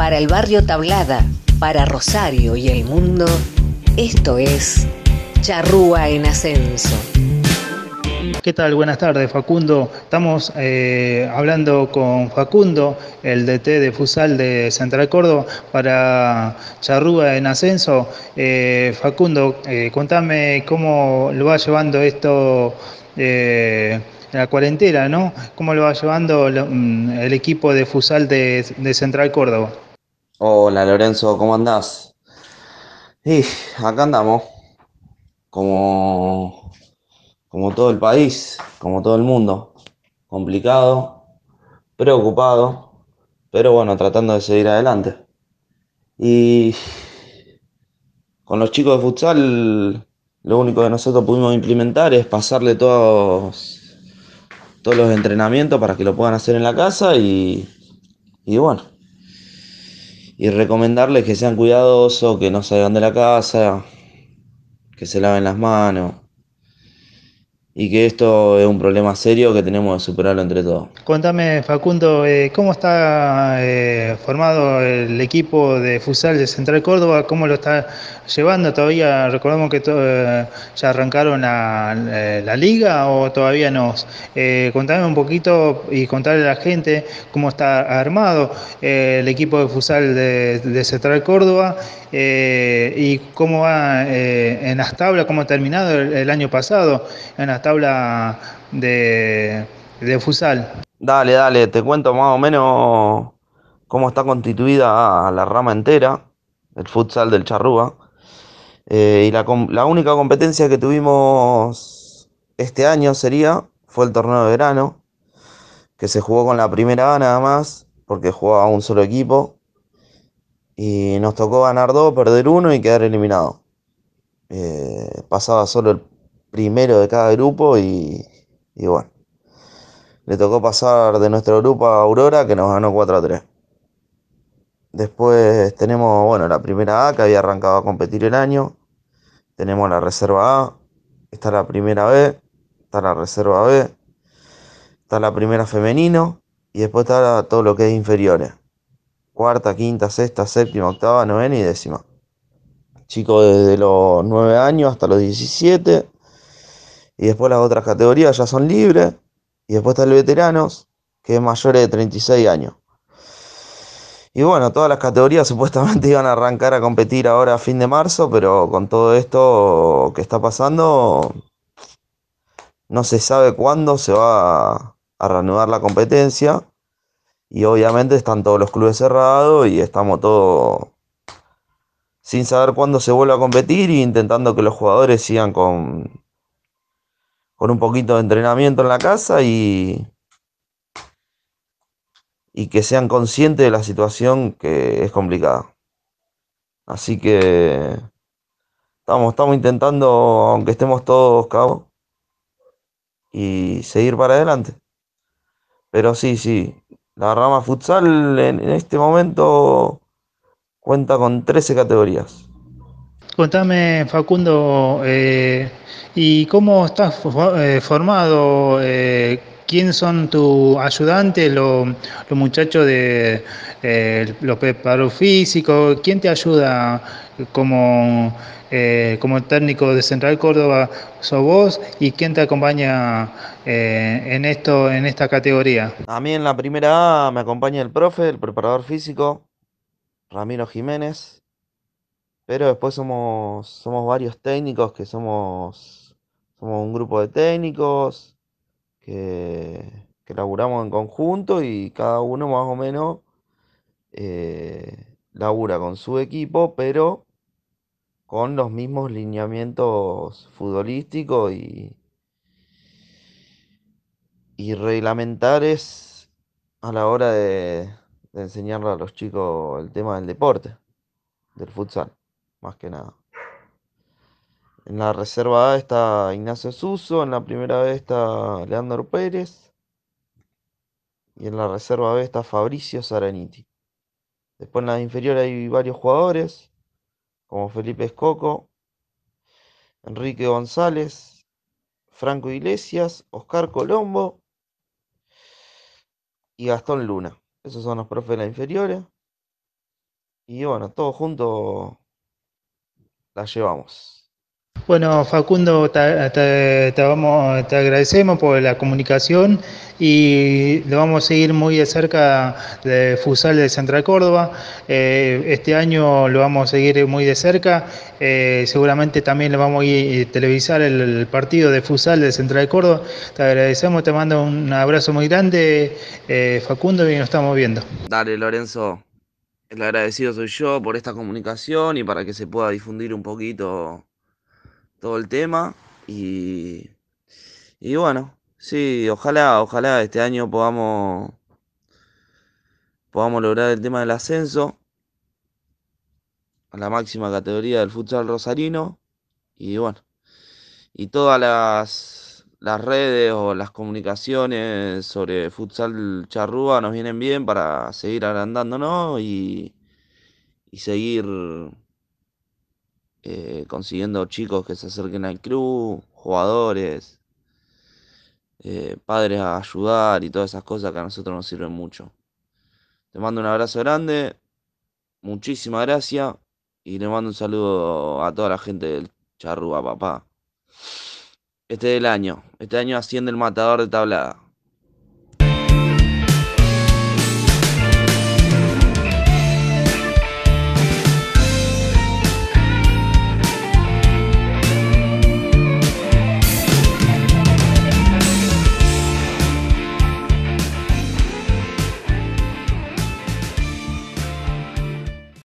Para el barrio Tablada, para Rosario y el mundo, esto es Charrúa en Ascenso. ¿Qué tal? Buenas tardes, Facundo. Estamos eh, hablando con Facundo, el DT de Fusal de Central Córdoba, para Charrúa en Ascenso. Eh, Facundo, eh, contame cómo lo va llevando esto eh, la cuarentena, ¿no? ¿Cómo lo va llevando mm, el equipo de Fusal de Central Córdoba? Hola Lorenzo, ¿cómo andás? Y acá andamos, como, como todo el país, como todo el mundo, complicado, preocupado, pero bueno, tratando de seguir adelante. Y con los chicos de futsal, lo único que nosotros pudimos implementar es pasarle todos, todos los entrenamientos para que lo puedan hacer en la casa y, y bueno y recomendarles que sean cuidadosos, que no salgan de la casa, que se laven las manos, y que esto es un problema serio que tenemos que superarlo entre todos. Contame, Facundo, eh, ¿cómo está eh, formado el equipo de futsal de Central Córdoba? ¿Cómo lo está llevando todavía? recordamos que eh, ya arrancaron la, liga o todavía no. contame un poquito y contarle a la gente cómo está armado el equipo de futsal de, Central Córdoba y cómo va en las tablas, cómo ha terminado el, año pasado en las tabla de, de futsal. Dale, dale, te cuento más o menos cómo está constituida la rama entera, el futsal del Charrúa. Eh, y la, única competencia que tuvimos este año sería, fue el torneo de verano, que se jugó con la primera A nada más, porque jugaba un solo equipo. Y nos tocó ganar dos, perder uno y quedar eliminado. Eh, pasaba solo el primero de cada grupo y, bueno. Le tocó pasar de nuestro grupo a Aurora que nos ganó 4 a 3. Después tenemos, bueno, la primera A que había arrancado a competir el año. Tenemos la reserva A, está la primera B, está la reserva B, está la primera femenino y después está todo lo que es inferiores. Cuarta, quinta, sexta, séptima, octava, novena y décima. Chicos desde los 9 años hasta los 17 y después las otras categorías ya son libres. Y después está el veteranos, que es mayor de 36 años. Y bueno, todas las categorías supuestamente iban a arrancar a competir ahora a fin de marzo, pero con todo esto que está pasando, no se sabe cuándo se va a reanudar la competencia. Y obviamente están todos los clubes cerrados y estamos todos sin saber cuándo se vuelve a competir e intentando que los jugadores sigan con, con un poquito de entrenamiento en la casa y, y que sean conscientes de la situación que es complicada. Así que estamos, estamos intentando, aunque estemos todos cabos, y seguir para adelante. Pero sí, sí, la rama futsal en, en este momento cuenta con 13 categorías. Contame, Facundo, eh, ¿y cómo estás eh, formado? Eh, ¿Quién son tus ayudantes, los, muchachos de los preparos físicos? ¿Quién te ayuda como, técnico de Central Córdoba? ¿Sos vos? ¿Y quién te acompaña en, esto, en esta categoría? A mí en la primera A me acompaña el profe, el preparador físico, Ramiro Jiménez. Pero después somos, somos varios técnicos que somos, somos un grupo de técnicos que, laburamos en conjunto y cada uno más o menos eh, labura con su equipo, pero con los mismos lineamientos futbolísticos y, y reglamentares a la hora de enseñarle a los chicos el tema del deporte, del futsal más que nada. En la reserva A está Ignacio Suso, en la primera B está Leandro Pérez y en la reserva B está Fabricio Saraniti. Después en la inferior hay varios jugadores, como Felipe Escoco, Enrique González, Franco Iglesias, Oscar Colombo y Gastón Luna. Esos son los profes de la inferior. Y bueno, todos juntos la llevamos. Bueno, Facundo, te, agradecemos por la comunicación y lo vamos a seguir muy de cerca de Fusal de Central Córdoba. Eh, este año lo vamos a seguir muy de cerca. Eh, seguramente también lo vamos a ir, a eh, televisar el, partido de Fusal de Central Córdoba. Te agradecemos, te mando un abrazo muy grande, Facundo, y nos estamos viendo. Dale, Lorenzo el agradecido soy yo por esta comunicación y para que se pueda difundir un poquito todo el tema. Y, y bueno, sí, ojalá, ojalá este año podamos, podamos lograr el tema del ascenso a la máxima categoría del futsal rosarino. Y bueno, y todas las las redes o las comunicaciones sobre futsal charrúa nos vienen bien para seguir agrandándonos y, seguir eh, consiguiendo chicos que se acerquen al club, jugadores, eh, padres a ayudar y todas esas cosas que a nosotros nos sirven mucho. Te mando un abrazo grande, muchísimas gracias y le mando un saludo a toda la gente del charrúa, papá. Este es el año. Este año asciende el matador de tablada.